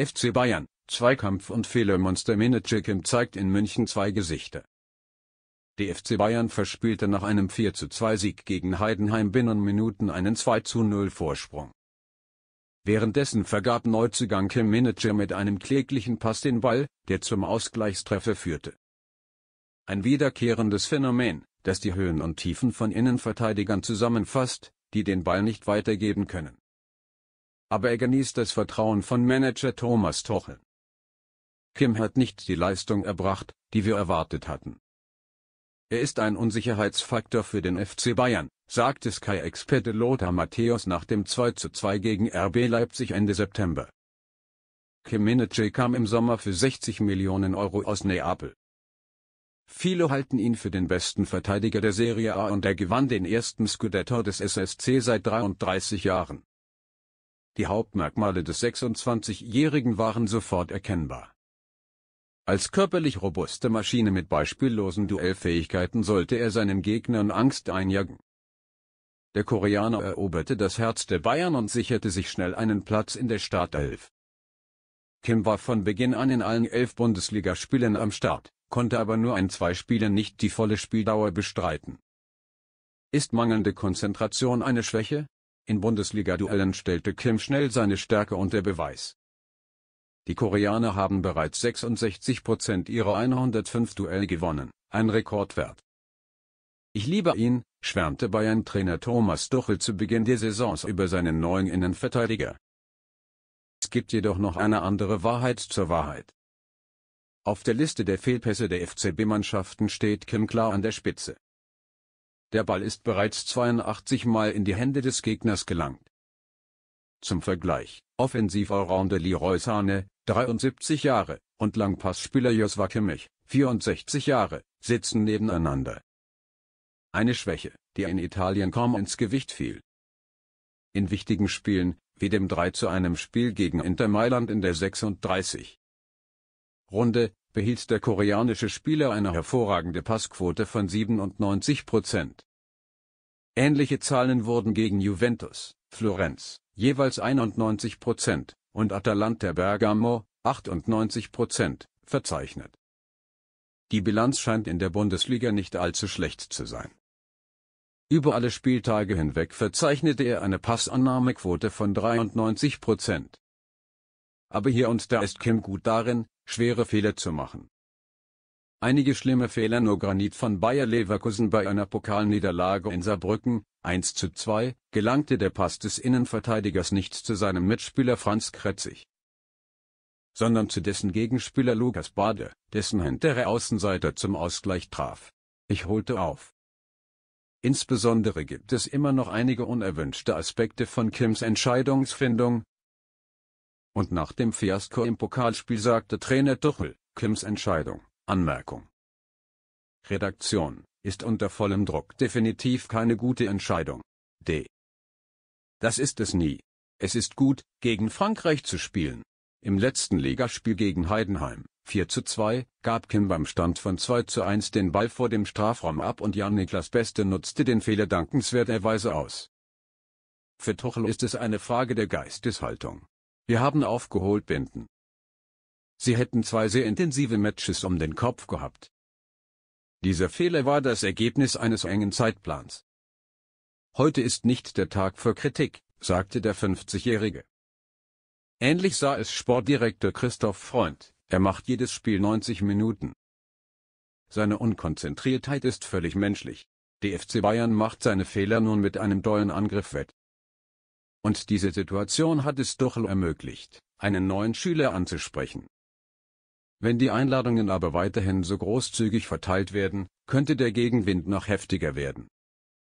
FC Bayern, Zweikampf und Fehlermonster Manager Kim zeigt in München zwei Gesichter. Die FC Bayern verspielte nach einem 42 Sieg gegen Heidenheim binnen Minuten einen 20 Vorsprung. Währenddessen vergab Neuzugang Kim Manager mit einem kläglichen Pass den Ball, der zum Ausgleichstreffer führte. Ein wiederkehrendes Phänomen, das die Höhen und Tiefen von Innenverteidigern zusammenfasst, die den Ball nicht weitergeben können aber er genießt das Vertrauen von Manager Thomas Tochel. Kim hat nicht die Leistung erbracht, die wir erwartet hatten. Er ist ein Unsicherheitsfaktor für den FC Bayern, sagte Sky-Experte Lothar Matthäus nach dem 2 2 gegen RB Leipzig Ende September. Kim Kimminice kam im Sommer für 60 Millionen Euro aus Neapel. Viele halten ihn für den besten Verteidiger der Serie A und er gewann den ersten Scudetto des SSC seit 33 Jahren. Die Hauptmerkmale des 26-Jährigen waren sofort erkennbar. Als körperlich robuste Maschine mit beispiellosen Duellfähigkeiten sollte er seinen Gegnern Angst einjagen. Der Koreaner eroberte das Herz der Bayern und sicherte sich schnell einen Platz in der Startelf. Kim war von Beginn an in allen elf Bundesligaspielen am Start, konnte aber nur ein zwei Spielen nicht die volle Spieldauer bestreiten. Ist mangelnde Konzentration eine Schwäche? In Bundesliga-Duellen stellte Kim schnell seine Stärke unter Beweis. Die Koreaner haben bereits 66 Prozent ihrer 105 Duelle gewonnen, ein Rekordwert. Ich liebe ihn, schwärmte Bayern-Trainer Thomas Tuchel zu Beginn der Saisons über seinen neuen Innenverteidiger. Es gibt jedoch noch eine andere Wahrheit zur Wahrheit. Auf der Liste der Fehlpässe der FCB-Mannschaften steht Kim klar an der Spitze. Der Ball ist bereits 82 Mal in die Hände des Gegners gelangt. Zum Vergleich, Offensiv-Allrounder Leroy Sane, 73 Jahre, und Langpassspieler Josua Kimmich, 64 Jahre, sitzen nebeneinander. Eine Schwäche, die in Italien kaum ins Gewicht fiel. In wichtigen Spielen, wie dem 3 zu einem Spiel gegen Inter Mailand in der 36. Runde behielt der koreanische Spieler eine hervorragende Passquote von 97 Ähnliche Zahlen wurden gegen Juventus, Florenz, jeweils 91 und Atalanta Bergamo, 98 verzeichnet. Die Bilanz scheint in der Bundesliga nicht allzu schlecht zu sein. Über alle Spieltage hinweg verzeichnete er eine Passannahmequote von 93 Aber hier und da ist Kim gut darin, schwere Fehler zu machen. Einige schlimme Fehler nur Granit von Bayer Leverkusen bei einer Pokalniederlage in Saarbrücken, 1 zu 2, gelangte der Pass des Innenverteidigers nicht zu seinem Mitspieler Franz Kretzig, sondern zu dessen Gegenspieler Lukas Bade, dessen hintere Außenseiter zum Ausgleich traf. Ich holte auf. Insbesondere gibt es immer noch einige unerwünschte Aspekte von Kims Entscheidungsfindung, und nach dem Fiasko im Pokalspiel sagte Trainer Tuchel, Kims Entscheidung, Anmerkung. Redaktion, ist unter vollem Druck definitiv keine gute Entscheidung. D. Das ist es nie. Es ist gut, gegen Frankreich zu spielen. Im letzten Ligaspiel gegen Heidenheim, 4 zu 2, gab Kim beim Stand von 2 zu 1 den Ball vor dem Strafraum ab und Jan-Niklas Beste nutzte den Fehler dankenswerterweise aus. Für Tuchel ist es eine Frage der Geisteshaltung. Wir haben aufgeholt Binden. Sie hätten zwei sehr intensive Matches um den Kopf gehabt. Dieser Fehler war das Ergebnis eines engen Zeitplans. Heute ist nicht der Tag für Kritik, sagte der 50-Jährige. Ähnlich sah es Sportdirektor Christoph Freund, er macht jedes Spiel 90 Minuten. Seine Unkonzentriertheit ist völlig menschlich. Die FC Bayern macht seine Fehler nun mit einem dollen Angriff wett. Und diese Situation hat es Tuchel ermöglicht, einen neuen Schüler anzusprechen. Wenn die Einladungen aber weiterhin so großzügig verteilt werden, könnte der Gegenwind noch heftiger werden.